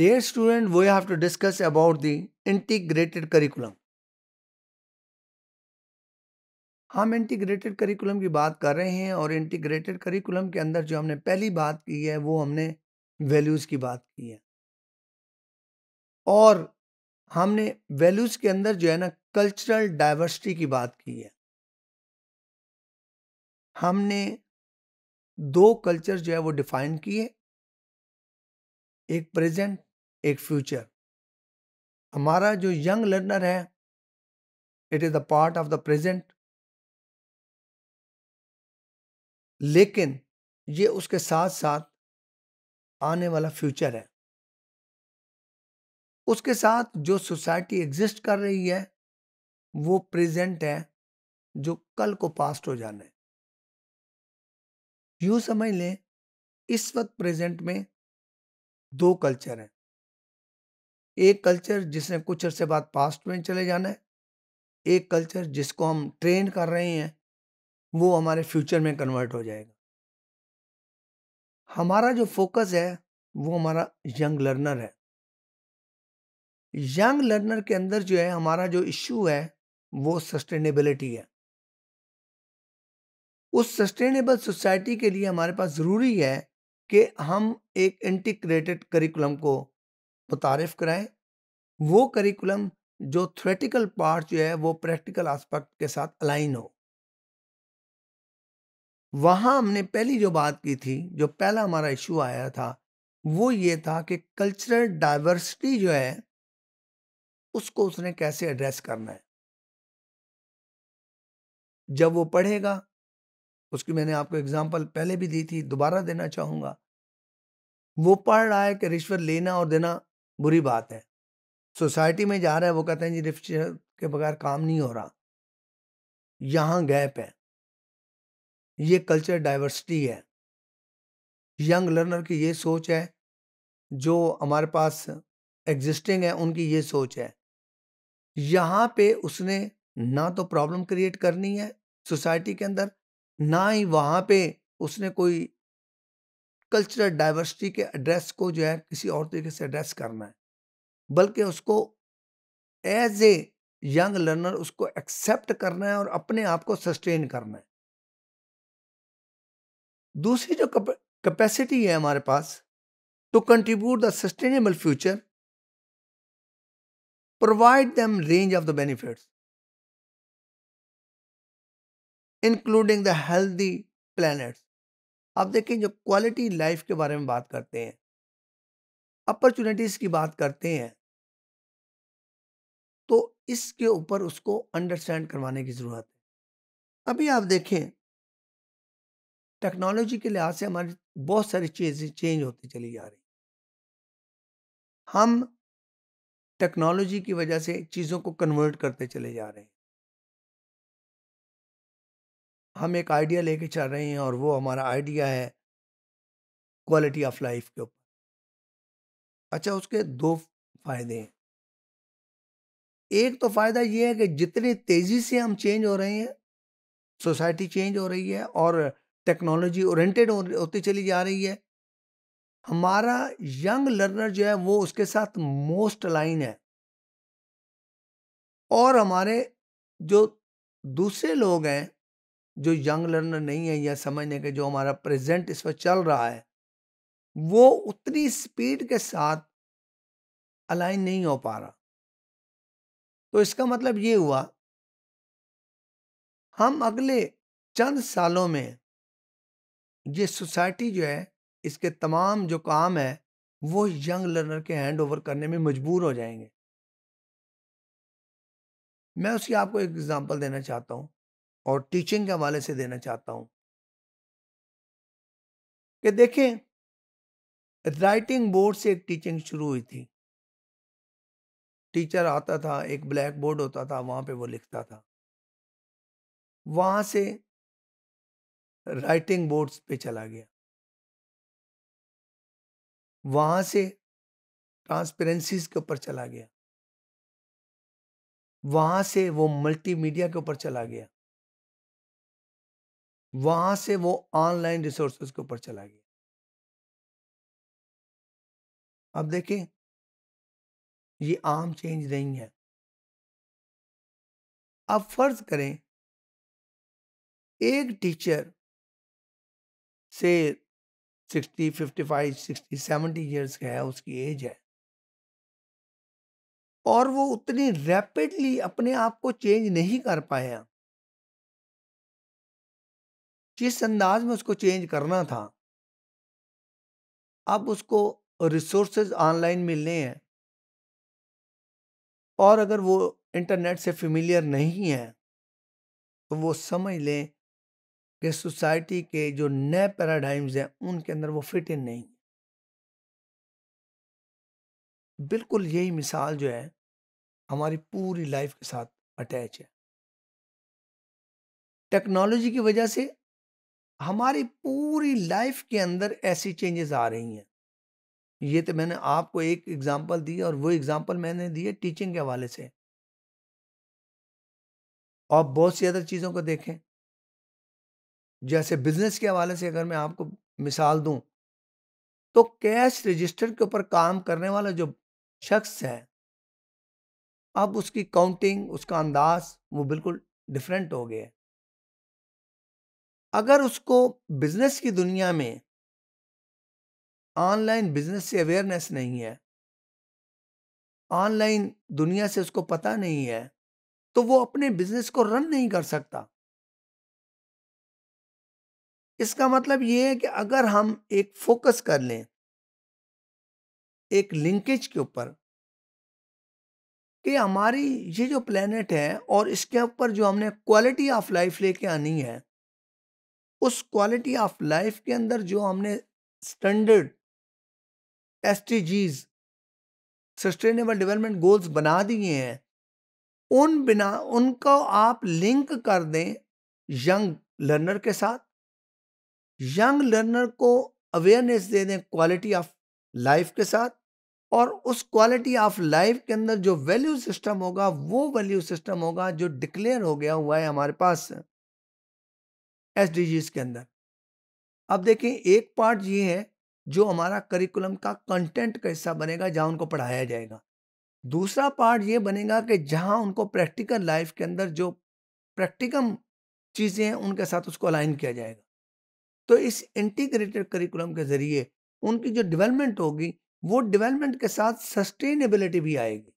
Dare student we have to discuss about the integrated curriculum हम integrated curriculum की बात कर रहे हैं और इंटीग्रेटेड करिकुलम के अंदर जो हमने पहली बात की है वो हमने वैल्यूज़ की बात की है और हमने वैल्यूज़ के अंदर जो है ना कल्चरल डाइवर्सिटी की बात की है हमने दो कल्चर जो है वो डिफाइन किए एक प्रेजेंट एक फ्यूचर हमारा जो यंग लर्नर है it is a part of the present लेकिन ये उसके साथ साथ आने वाला फ्यूचर है उसके साथ जो सोसाइटी एग्जिस्ट कर रही है वो प्रेजेंट है जो कल को पास्ट हो जाना है यूं समझ लें इस वक्त प्रेजेंट में दो कल्चर हैं। एक कल्चर जिसने कुछ अरसे बाद पास्ट में चले जाना है, एक कल्चर जिसको हम ट्रेन कर रहे हैं, वो हमारे फ्यूचर में कन्वर्ट हो जाएगा। हमारा जो फ़ोकस है, वो हमारा यंग लर्नर है। यंग लर्नर के अंदर जो है हमारा जो इश्यू है, वो सस्टेनेबिलिटी है। उस सस्टेनेबल सोसाइटी के लिए हमारे पास ज़रूरी है कि हम एक इंटीग्रेटेड करिकुलम को मुतारफ़ कराएं वो करिकुलम जो थ्रेटिकल पार्ट जो है वो प्रैक्टिकल आस्पेक्ट के साथ अलाइन हो वहाँ हमने पहली जो बात की थी जो पहला हमारा इशू आया था वो ये था कि कल्चरल डाइवर्सिटी जो है उसको उसने कैसे एड्रेस करना है जब वो पढ़ेगा उसकी मैंने आपको एग्जांपल पहले भी दी थी दोबारा देना चाहूँगा वो पढ़ रहा है कि रिश्वत लेना और देना बुरी बात है सोसाइटी में जा रहा है वो कहते हैं जी रिश्वत के बगैर काम नहीं हो रहा यहाँ गैप है ये कल्चर डाइवर्सिटी है यंग लर्नर की ये सोच है जो हमारे पास एग्जिस्टिंग है उनकी ये सोच है यहाँ पे उसने ना तो प्रॉब्लम क्रिएट करनी है सोसाइटी के अंदर ना ही वहाँ पे उसने कोई कल्चरल डाइवर्सिटी के एड्रेस को जो है किसी और तरीके से एड्रेस करना है बल्कि उसको एज ए यंग लर्नर उसको एक्सेप्ट करना है और अपने आप को सस्टेन करना है दूसरी जो कैपेसिटी है हमारे पास to contribute the sustainable future provide them range of the benefits including the healthy planets अब देखें जब क्वालिटी लाइफ के बारे में बात करते हैं अपॉर्चुनिटीज़ की बात करते हैं तो इसके ऊपर उसको अंडरस्टैंड करवाने की ज़रूरत है अभी आप देखें टेक्नोलॉजी के लिहाज से हमारी बहुत सारी चीज़ें चेंज होती चली जा रही हम टेक्नोलॉजी की वजह से चीज़ों को कन्वर्ट करते चले जा रहे हैं हम एक आइडिया लेके चल रहे हैं और वो हमारा आइडिया है क्वालिटी ऑफ लाइफ के ऊपर अच्छा उसके दो फायदे हैं एक तो फायदा ये है कि जितनी तेजी से हम चेंज हो रहे हैं सोसाइटी चेंज हो रही है और टेक्नोलॉजी ओरिएंटेड होती चली जा रही है हमारा यंग लर्नर जो है वो उसके साथ मोस्ट लाइन है और हमारे जो दूसरे लोग हैं जो यंग लर्नर नहीं है या समझने के जो हमारा प्रेजेंट इस पर चल रहा है वो उतनी स्पीड के साथ अलाइन नहीं हो पा रहा तो इसका मतलब ये हुआ हम अगले चंद सालों में ये सोसाइटी जो है इसके तमाम जो काम है वो यंग लर्नर के हैंड ओवर करने में मजबूर हो जाएंगे मैं उसकी आपको एक एग्जांपल देना चाहता हूँ और टीचिंग के हवाले से देना चाहता हूं कि देखें राइटिंग बोर्ड से एक टीचिंग शुरू हुई थी टीचर आता था एक ब्लैक बोर्ड होता था वहां पे वो लिखता था वहां से राइटिंग बोर्ड्स पे चला गया वहां से ट्रांसपेरेंसीज के ऊपर चला गया वहां से वो मल्टीमीडिया के ऊपर चला गया वहां से वो ऑनलाइन रिसोर्सेज के ऊपर चला गया अब देखिए ये आम चेंज नहीं है अब फर्ज करें एक टीचर से sixty fifty five sixty seventy years का है उसकी एज है और वो उतनी रैपिडली अपने आप को चेंज नहीं कर पाया जिस अंदाज में उसको चेंज करना था अब उसको रिसोर्सेज ऑनलाइन मिलने हैं और अगर वो इंटरनेट से फेमिलियर नहीं है तो वो समझ लें कि सोसाइटी के जो नए पैराडाइम्स हैं उनके अंदर वो फिट इन नहीं बिल्कुल यही मिसाल जो है हमारी पूरी लाइफ के साथ अटैच है टेक्नोलॉजी की वजह से हमारी पूरी लाइफ के अंदर ऐसी चेंजेस आ रही हैं ये तो मैंने आपको एक एग्जांपल दी और वो एग्जांपल मैंने दिए टीचिंग के हवाले से और बहुत सी अदर चीज़ों को देखें जैसे बिजनेस के हवाले से अगर मैं आपको मिसाल दूं तो कैश रजिस्टर के ऊपर काम करने वाला जो शख्स है अब उसकी काउंटिंग उसका अंदाज वो बिल्कुल डिफरेंट हो गया है अगर उसको बिजनेस की दुनिया में ऑनलाइन बिजनेस से अवेयरनेस नहीं है ऑनलाइन दुनिया से उसको पता नहीं है तो वो अपने बिजनेस को रन नहीं कर सकता इसका मतलब ये है कि अगर हम एक फोकस कर लें एक लिंकेज के ऊपर कि हमारी ये जो प्लेनेट है और इसके ऊपर जो हमने क्वालिटी ऑफ लाइफ लेके आनी है उस क्वालिटी ऑफ लाइफ के अंदर जो हमने standards sustainable development goals बना दिए हैं उन बिना उनको आप लिंक कर दें यंग लर्नर के साथ यंग लर्नर को अवेयरनेस दे दें क्वालिटी ऑफ लाइफ के साथ और उस क्वालिटी ऑफ लाइफ के अंदर जो वैल्यू सिस्टम होगा वो वैल्यू सिस्टम होगा जो डिक्लेयर हो गया हुआ है हमारे पास एस के अंदर अब देखें एक पार्ट ये है जो हमारा करिकुलम का कंटेंट का हिस्सा बनेगा जहाँ उनको पढ़ाया जाएगा दूसरा पार्ट ये बनेगा कि जहाँ उनको प्रैक्टिकल लाइफ के अंदर जो प्रैक्टिकम चीज़ें हैं उनके साथ उसको अलाइन किया जाएगा तो इस इंटीग्रेटेड करिकुलम के ज़रिए उनकी जो डेवलपमेंट होगी वो डेवलपमेंट के साथ सस्टेनेबिलिटी भी आएगी